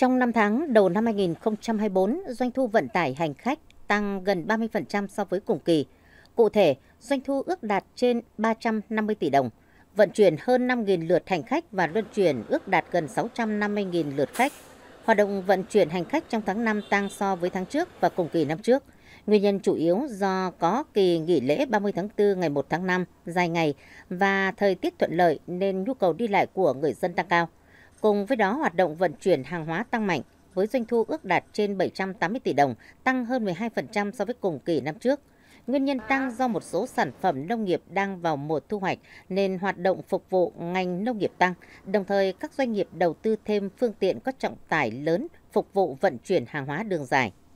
Trong 5 tháng đầu năm 2024, doanh thu vận tải hành khách tăng gần 30% so với cùng kỳ. Cụ thể, doanh thu ước đạt trên 350 tỷ đồng, vận chuyển hơn 5.000 lượt hành khách và luân chuyển ước đạt gần 650.000 lượt khách. Hoạt động vận chuyển hành khách trong tháng 5 tăng so với tháng trước và cùng kỳ năm trước. Nguyên nhân chủ yếu do có kỳ nghỉ lễ 30 tháng 4 ngày 1 tháng 5 dài ngày và thời tiết thuận lợi nên nhu cầu đi lại của người dân tăng cao. Cùng với đó, hoạt động vận chuyển hàng hóa tăng mạnh với doanh thu ước đạt trên 780 tỷ đồng, tăng hơn 12% so với cùng kỳ năm trước. Nguyên nhân tăng do một số sản phẩm nông nghiệp đang vào mùa thu hoạch nên hoạt động phục vụ ngành nông nghiệp tăng, đồng thời các doanh nghiệp đầu tư thêm phương tiện có trọng tải lớn phục vụ vận chuyển hàng hóa đường dài.